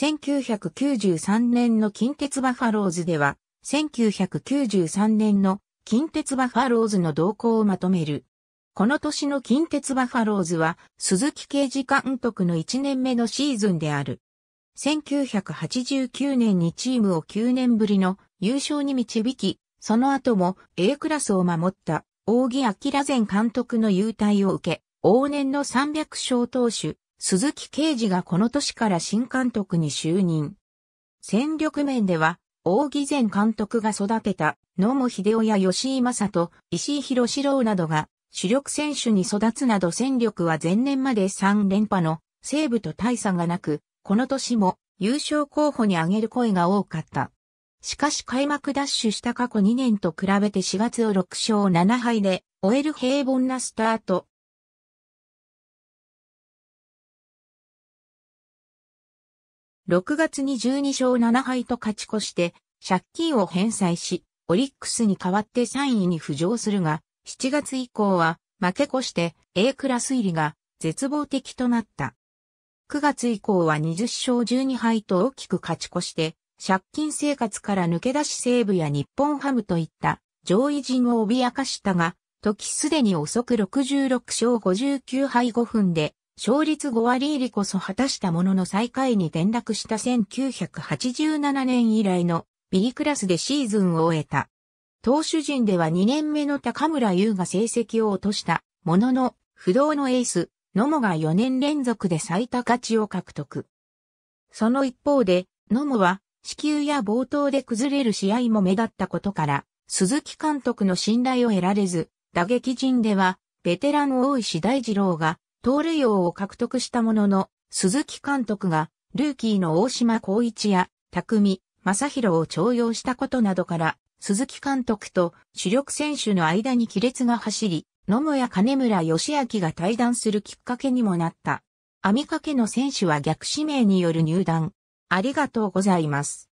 1993年の近鉄バファローズでは、1993年の近鉄バファローズの動向をまとめる。この年の近鉄バファローズは、鈴木刑事監督の1年目のシーズンである。1989年にチームを9年ぶりの優勝に導き、その後も A クラスを守った、大木明前監督の優待を受け、往年の300勝投手、鈴木刑事がこの年から新監督に就任。戦力面では、大木前監督が育てた野茂秀夫や吉井正人、石井博志郎などが主力選手に育つなど戦力は前年まで3連覇の西部と大差がなく、この年も優勝候補に挙げる声が多かった。しかし開幕ダッシュした過去2年と比べて4月を6勝7敗で終える平凡なスタート。6月に12勝7敗と勝ち越して、借金を返済し、オリックスに代わって3位に浮上するが、7月以降は負け越して A クラス入りが絶望的となった。9月以降は20勝12敗と大きく勝ち越して、借金生活から抜け出し西部や日本ハムといった上位陣を脅かしたが、時すでに遅く66勝59敗5分で勝率5割入りこそ果たしたものの最下位に転落した1987年以来の B クラスでシーズンを終えた。投手陣では2年目の高村優が成績を落としたものの、不動のエース、野茂が4年連続で最多勝ちを獲得。その一方で、野茂は、死球や冒頭で崩れる試合も目立ったことから、鈴木監督の信頼を得られず、打撃陣では、ベテラン大石大二郎が盗塁王を獲得したものの、鈴木監督が、ルーキーの大島光一や、匠、正宏を徴用したことなどから、鈴木監督と主力選手の間に亀裂が走り、野茂や金村義明が対談するきっかけにもなった。網掛けの選手は逆指名による入団。ありがとうございます。